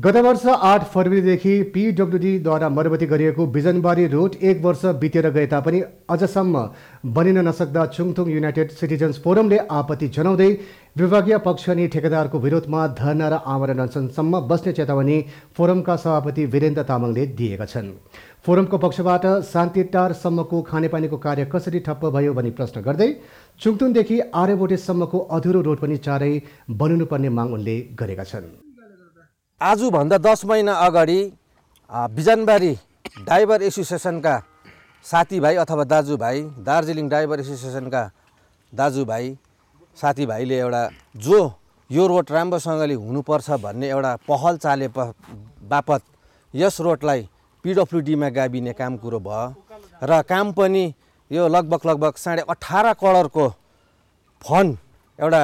गत वर्ष आठ फरवरीदेखि पिडब्ल्युडीद्वारा मरमती गरिएको बिजनबारी रोड एक वर्ष बितेर गए तापनि अझसम्म बनिन नसक्दा चुङथुङ युनाइटेड सिटिजन्स फोरमले आपत्ति जनाउँदै विभागीय पक्ष अनि ठेकेदारको विरोधमा धरना र आमरण अनसनसम्म बस्ने चेतावनी फोरमका सभापति वीरेन्द्र तामाङले दिएका छन् फोरमको पक्षबाट शान्ति टारसम्मको खानेपानीको कार्य कसरी ठप्प भयो भनी प्रश्न गर्दै चुङथुङदेखि आर्यबोटेसम्मको अधुरो रोड पनि चाँडै बनिनुपर्ने माग उनले गरेका छन् आजभन्दा दस महिना अगाडि बिजनबारी ड्राइभर एसोसिएसनका साथीभाइ अथवा दाजुभाइ दार्जिलिङ ड्राइभर एसोसिएसनका दाजुभाइ साथीभाइले एउटा जो यो रोड राम्रोसँगले हुनुपर्छ भन्ने एउटा पहल चाले बापत यस रोडलाई पिडब्लुडीमा गाभिने काम कुरो भयो र काम पनि यो लगभग लगभग साढे अठार करोडको फन्ड एउटा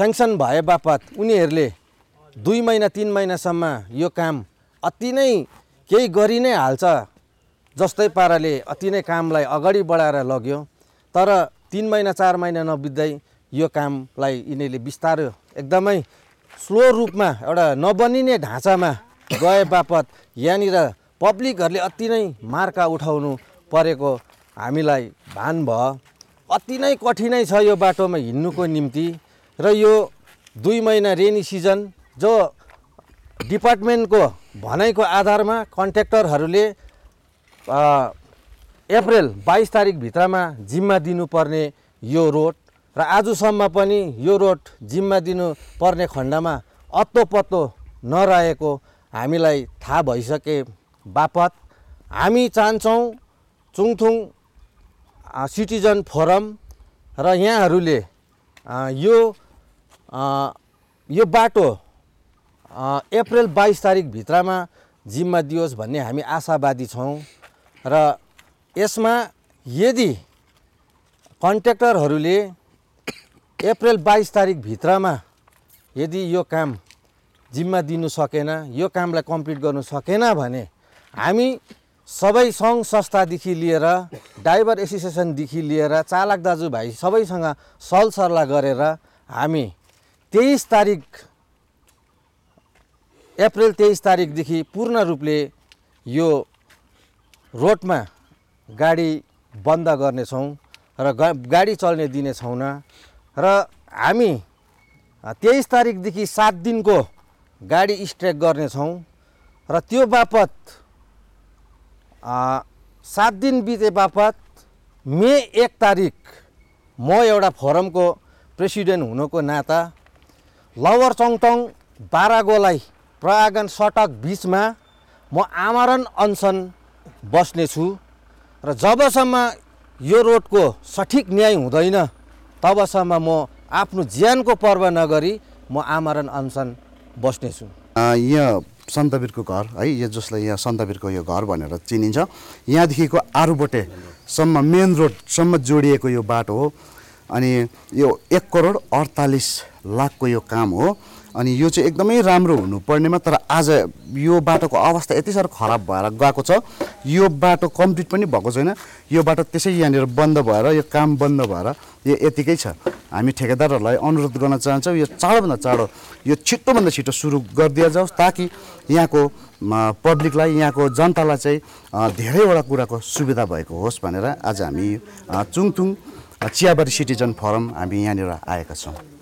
सेङ्सन भए बापत उनीहरूले दुई महिना तिन महिनासम्म यो काम अति नै केही गरि नै हाल्छ जस्तै पाराले अति नै कामलाई अगाडि बढाएर लग्यो तर तिन महिना चार महिना नबित्दै यो कामलाई यिनीहरूले बिस्तारो एकदमै स्लो रूपमा एउटा नबनिने ढाँचामा गए बापत यहाँनिर पब्लिकहरूले अति नै मार्का उठाउनु परेको हामीलाई भान भयो अति नै कठिनै छ यो बाटोमा हिँड्नुको निम्ति र यो दुई महिना रेनी सिजन जो डिपार्टमेन्टको भनाइको आधारमा कन्ट्र्याक्टरहरूले अप्रेल बाइस तारिकभित्रमा जिम्मा दिनुपर्ने यो रोड र आजसम्म पनि यो रोड जिम्मा दिनुपर्ने खण्डमा अत्तो पत्तो नरहेको हामीलाई थाहा भइसके बापत हामी चाहन्छौँ चुङथुङ सिटिजन फोरम र यहाँहरूले यो यो बाटो अप्रेल बाइस भित्रमा जिम्मा दियोस् भन्ने हामी आशावादी छौँ र यसमा यदि कन्ट्र्याक्टरहरूले अप्रेल बाइस भित्रमा यदि यो काम जिम्मा दिनु सकेन यो कामलाई कम्प्लिट गर्नु सकेन भने हामी सबै सङ्घ संस्थादेखि लिएर ड्राइभर एसोसिएसनदेखि लिएर चालक दाजुभाइ सबैसँग सल्लाह गरेर हामी तेइस तारिक अप्रेल तेइस तारिकदेखि पूर्ण रूपले यो रोडमा गाडी बन्द गर्नेछौँ र गाडी चल्ने दिने छैनौँ र हामी तेइस तारिकदेखि सात दिनको गाडी स्ट्राइक गर्नेछौँ र त्यो बापत सात दिन बिते बापत मे एक तारिक म एउटा फोरमको प्रेसिडेन्ट हुनुको नाता लवर चङटङ बारागोलाई प्रयागन सटक बिचमा म आमरण अनसन बस्नेछु र जबसम्म यो रोडको सठिक न्याय हुँदैन तबसम्म म आफ्नो ज्यानको पर्व नगरी म आमरण अनसन बस्नेछु यहाँ सन्तवीरको घर है यो जसलाई यहाँ सन्तवीरको यो घर भनेर चिनिन्छ यहाँदेखिको आरुबोटेसम्म मेन रोडसम्म जोडिएको यो बाटो हो अनि यो एक करोड अडतालिस लाखको यो काम हो अनि यो चाहिँ एकदमै राम्रो हुनुपर्नेमा तर आज यो बाटोको अवस्था यति साह्रो खराब भएर गएको छ यो बाटो कम्प्लिट पनि भएको छैन यो बाटो त्यसै यहाँनिर बन्द भएर यो काम बन्द भएर यो यतिकै छ हामी ठेकेदारहरूलाई अनुरोध गर्न चाहन्छौँ यो चाँडोभन्दा चाँडो यो छिटोभन्दा छिटो सुरु गरिदिया जाओस् ताकि यहाँको पब्लिकलाई यहाँको जनतालाई चाहिँ धेरैवटा कुराको सुविधा भएको होस् भनेर आज हामी चुङथुङ चियाबारी सिटिजन फोरम हामी यहाँनिर आएका छौँ